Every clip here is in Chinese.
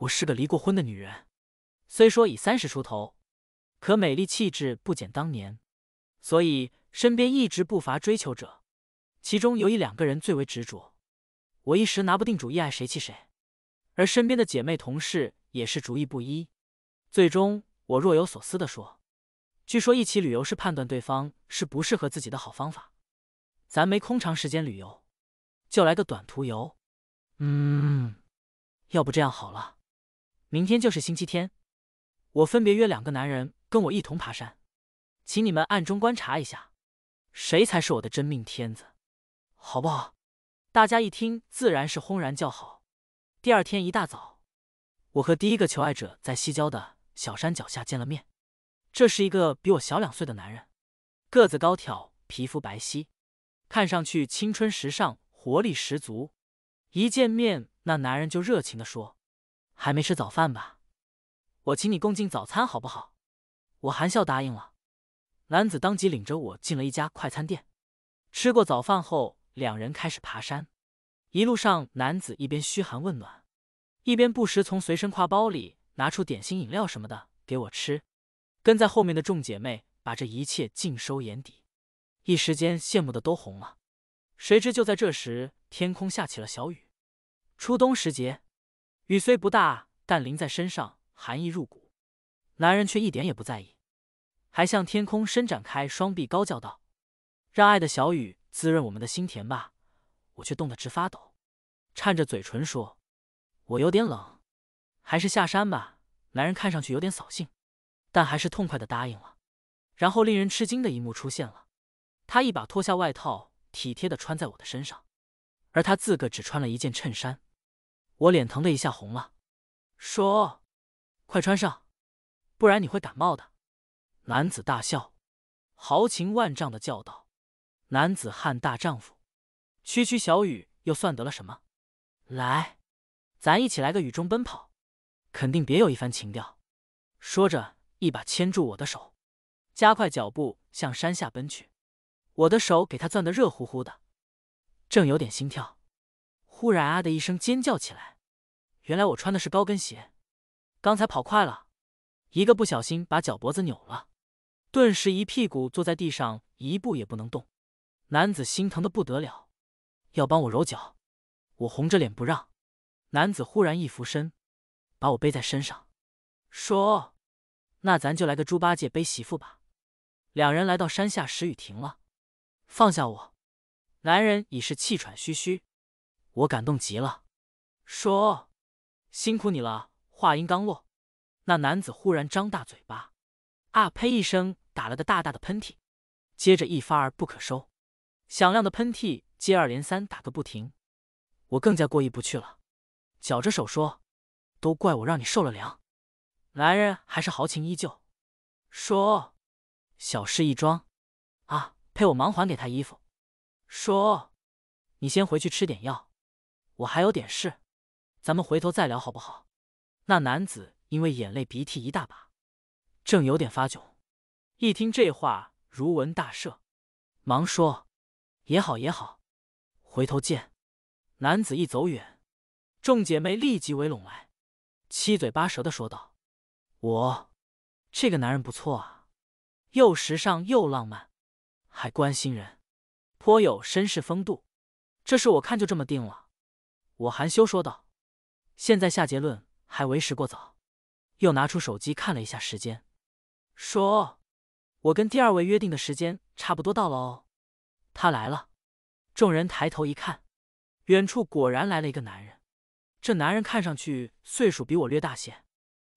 我是个离过婚的女人，虽说已三十出头，可美丽气质不减当年，所以身边一直不乏追求者，其中有一两个人最为执着，我一时拿不定主意，爱谁气谁。而身边的姐妹同事也是主意不一，最终我若有所思的说：“据说一起旅游是判断对方是不适合自己的好方法，咱没空长时间旅游，就来个短途游。嗯，要不这样好了。”明天就是星期天，我分别约两个男人跟我一同爬山，请你们暗中观察一下，谁才是我的真命天子，好不好？大家一听自然是轰然叫好。第二天一大早，我和第一个求爱者在西郊的小山脚下见了面。这是一个比我小两岁的男人，个子高挑，皮肤白皙，看上去青春时尚，活力十足。一见面，那男人就热情的说。还没吃早饭吧？我请你共进早餐好不好？我含笑答应了。男子当即领着我进了一家快餐店。吃过早饭后，两人开始爬山。一路上，男子一边嘘寒问暖，一边不时从随身挎包里拿出点心、饮料什么的给我吃。跟在后面的众姐妹把这一切尽收眼底，一时间羡慕的都红了。谁知就在这时，天空下起了小雨。初冬时节。雨虽不大，但淋在身上寒意入骨。男人却一点也不在意，还向天空伸展开双臂，高叫道：“让爱的小雨滋润我们的心田吧！”我却冻得直发抖，颤着嘴唇说：“我有点冷，还是下山吧。”男人看上去有点扫兴，但还是痛快的答应了。然后令人吃惊的一幕出现了，他一把脱下外套，体贴的穿在我的身上，而他自个只穿了一件衬衫。我脸疼的一下红了，说：“快穿上，不然你会感冒的。”男子大笑，豪情万丈的叫道：“男子汉大丈夫，区区小雨又算得了什么？来，咱一起来个雨中奔跑，肯定别有一番情调。”说着，一把牵住我的手，加快脚步向山下奔去。我的手给他攥得热乎乎的，正有点心跳。忽然啊的一声尖叫起来，原来我穿的是高跟鞋，刚才跑快了，一个不小心把脚脖子扭了，顿时一屁股坐在地上，一步也不能动。男子心疼的不得了，要帮我揉脚，我红着脸不让。男子忽然一俯身，把我背在身上，说：“那咱就来个猪八戒背媳妇吧。”两人来到山下，时雨停了，放下我，男人已是气喘吁吁。我感动极了，说：“辛苦你了。”话音刚落，那男子忽然张大嘴巴，啊呸一声，打了个大大的喷嚏，接着一发而不可收，响亮的喷嚏接二连三，打个不停。我更加过意不去了，绞着手说：“都怪我让你受了凉。”男人还是豪情依旧，说：“小事一桩。”啊，呸！我忙还给他衣服，说：“你先回去吃点药。”我还有点事，咱们回头再聊好不好？那男子因为眼泪鼻涕一大把，正有点发窘，一听这话如闻大赦，忙说：“也好也好，回头见。”男子一走远，众姐妹立即围拢来，七嘴八舌的说道：“我这个男人不错啊，又时尚又浪漫，还关心人，颇有绅士风度。这事我看就这么定了。”我含羞说道：“现在下结论还为时过早。”又拿出手机看了一下时间，说：“我跟第二位约定的时间差不多到了哦。”他来了，众人抬头一看，远处果然来了一个男人。这男人看上去岁数比我略大些，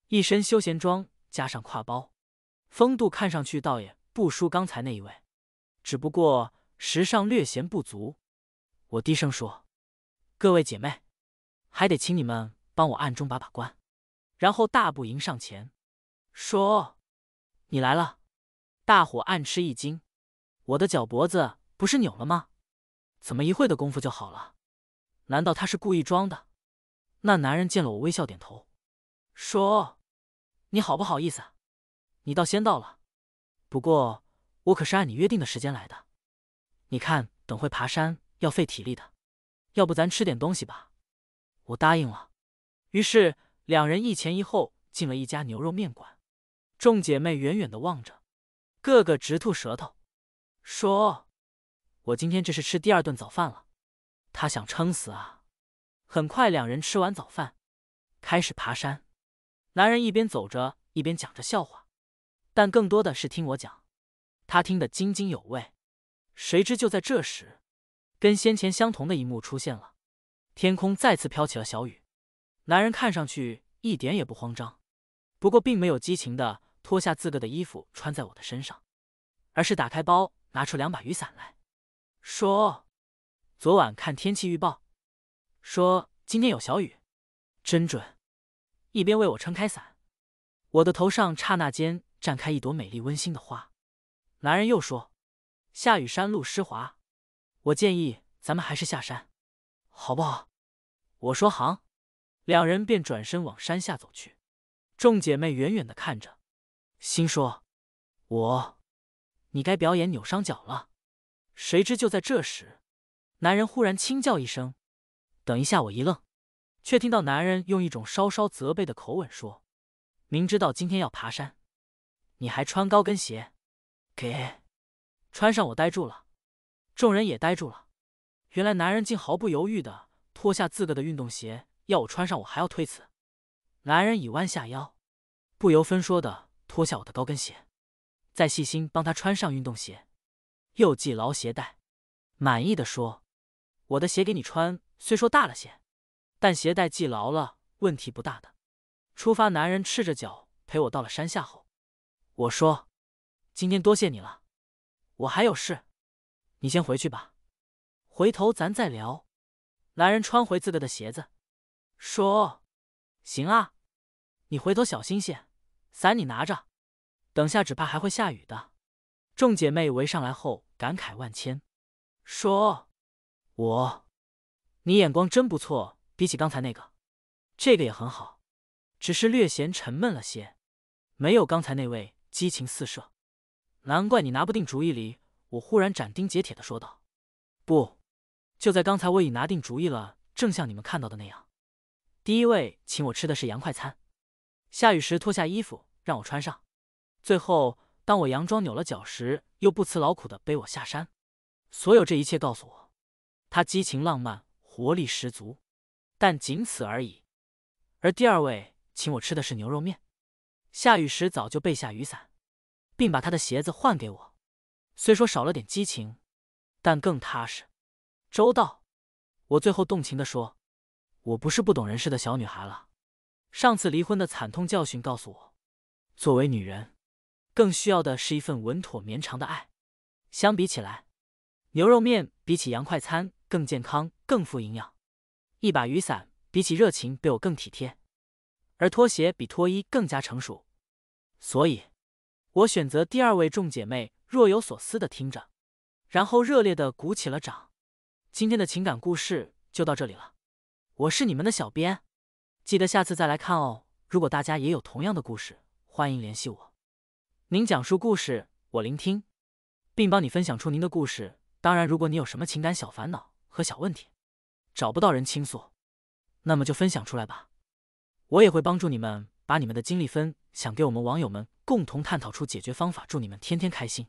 一身休闲装加上挎包，风度看上去倒也不输刚才那一位，只不过时尚略嫌不足。我低声说。各位姐妹，还得请你们帮我暗中把把关，然后大步迎上前，说：“你来了。”大伙暗吃一惊，我的脚脖子不是扭了吗？怎么一会的功夫就好了？难道他是故意装的？那男人见了我微笑点头，说：“你好不好意思，你倒先到了。不过我可是按你约定的时间来的。你看，等会爬山要费体力的。”要不咱吃点东西吧，我答应了。于是两人一前一后进了一家牛肉面馆，众姐妹远远的望着，个个直吐舌头。说：“我今天这是吃第二顿早饭了。”他想撑死啊。很快两人吃完早饭，开始爬山。男人一边走着一边讲着笑话，但更多的是听我讲，他听得津津有味。谁知就在这时。跟先前相同的一幕出现了，天空再次飘起了小雨。男人看上去一点也不慌张，不过并没有激情的脱下自个的衣服穿在我的身上，而是打开包拿出两把雨伞来说：“昨晚看天气预报说今天有小雨，真准。”一边为我撑开伞，我的头上刹那间绽开一朵美丽温馨的花。男人又说：“下雨山路湿滑。”我建议咱们还是下山，好不好？我说行，两人便转身往山下走去。众姐妹远远的看着，心说：“我，你该表演扭伤脚了。”谁知就在这时，男人忽然轻叫一声：“等一下！”我一愣，却听到男人用一种稍稍责备的口吻说：“明知道今天要爬山，你还穿高跟鞋，给穿上！”我呆住了。众人也呆住了。原来男人竟毫不犹豫的脱下自个的运动鞋要我穿上，我还要推辞。男人已弯下腰，不由分说的脱下我的高跟鞋，再细心帮他穿上运动鞋，又系牢鞋带，满意的说：“我的鞋给你穿，虽说大了些，但鞋带系牢了，问题不大的。”出发，男人赤着脚陪我到了山下后，我说：“今天多谢你了，我还有事。”你先回去吧，回头咱再聊。男人穿回自个的鞋子，说：“行啊，你回头小心些，伞你拿着，等下只怕还会下雨的。”众姐妹围上来后，感慨万千，说：“我，你眼光真不错，比起刚才那个，这个也很好，只是略嫌沉闷了些，没有刚才那位激情四射。难怪你拿不定主意里我忽然斩钉截铁的说道：“不，就在刚才，我已拿定主意了。正像你们看到的那样，第一位请我吃的是洋快餐，下雨时脱下衣服让我穿上，最后当我佯装扭了脚时，又不辞劳苦的背我下山。所有这一切告诉我，他激情浪漫，活力十足，但仅此而已。而第二位请我吃的是牛肉面，下雨时早就备下雨伞，并把他的鞋子换给我。”虽说少了点激情，但更踏实、周到。我最后动情的说：“我不是不懂人事的小女孩了。上次离婚的惨痛教训告诉我，作为女人，更需要的是一份稳妥绵长的爱。相比起来，牛肉面比起洋快餐更健康、更富营养；一把雨伞比起热情，对我更体贴；而拖鞋比脱衣更加成熟。所以，我选择第二位众姐妹。”若有所思的听着，然后热烈的鼓起了掌。今天的情感故事就到这里了，我是你们的小编，记得下次再来看哦。如果大家也有同样的故事，欢迎联系我。您讲述故事，我聆听，并帮你分享出您的故事。当然，如果你有什么情感小烦恼和小问题，找不到人倾诉，那么就分享出来吧，我也会帮助你们把你们的经历分享给我们网友们，共同探讨出解决方法。祝你们天天开心！